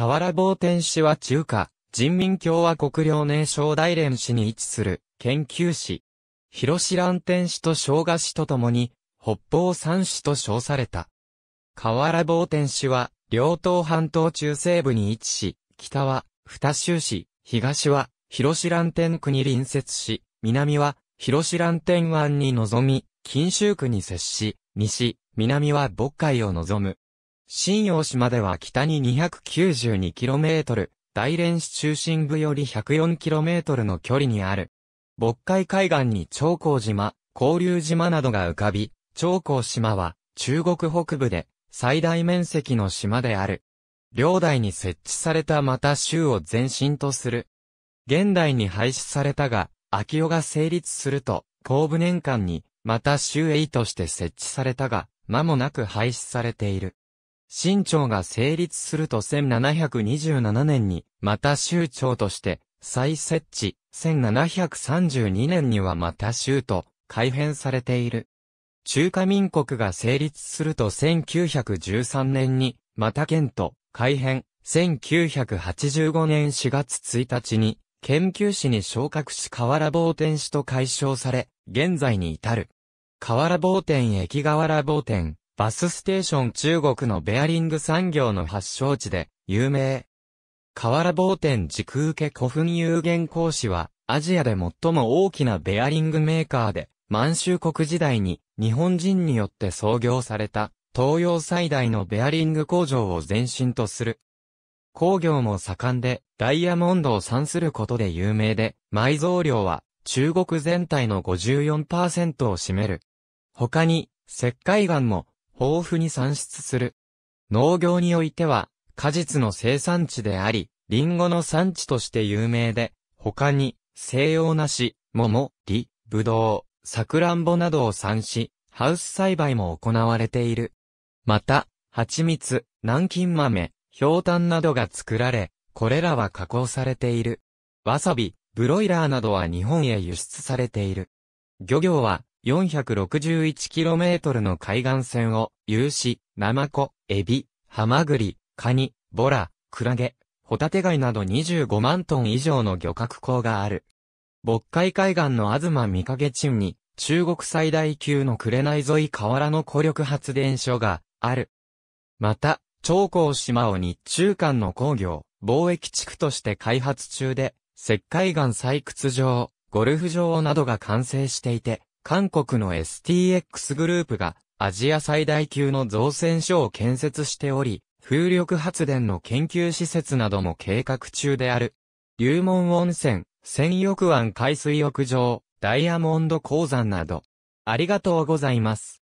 河原坊天使は中華、人民共和国領年、省大連市に位置する研究市。広志蘭天使と生姜市とともに、北方三氏と称された。河原坊天使は、両東半島中西部に位置し、北は、二州市、東は、広志蘭天区に隣接し、南は、広志蘭天湾に臨み、錦州区に接し、西、南は渤海を望む。新大島では北に 292km、大連市中心部より 104km の距離にある。渤海海岸に長江島、交流島などが浮かび、長江島は中国北部で最大面積の島である。領内に設置されたまた州を前身とする。現代に廃止されたが、秋代が成立すると、後部年間に、また州 A として設置されたが、間もなく廃止されている。新朝が成立すると1727年に、また州庁として再設置、1732年にはまた州と改編されている。中華民国が成立すると1913年に、また県と改編、1985年4月1日に、研究士に昇格し河原坊天市と解消され、現在に至る。河原坊店駅河原坊店、バスステーション中国のベアリング産業の発祥地で、有名。河原坊店時空家古墳有限公司は、アジアで最も大きなベアリングメーカーで、満州国時代に日本人によって創業された、東洋最大のベアリング工場を前身とする。工業も盛んで、ダイヤモンドを産することで有名で、埋蔵量は中国全体の54%を占める。他に、石灰岩も豊富に産出する。農業においては、果実の生産地であり、リンゴの産地として有名で、他に、西洋梨、桃、梨、ぶどう、サクランボなどを産し、ハウス栽培も行われている。また、蜂蜜、南京豆、氷炭などが作られ、これらは加工されている。わさび、ブロイラーなどは日本へ輸出されている。漁業は、461km の海岸線を、有志、ナマコ、エビ、ハマグリ、カニ、ボラ、クラゲ、ホタテ貝など25万トン以上の漁獲港がある。渤海海岸の東三陰地に、中国最大級の紅沿い河原の火力発電所がある。また、長江島を日中間の工業、貿易地区として開発中で、石灰岩採掘場、ゴルフ場などが完成していて、韓国の STX グループがアジア最大級の造船所を建設しており、風力発電の研究施設なども計画中である。龍門温泉、仙浴湾海水浴場、ダイヤモンド鉱山など。ありがとうございます。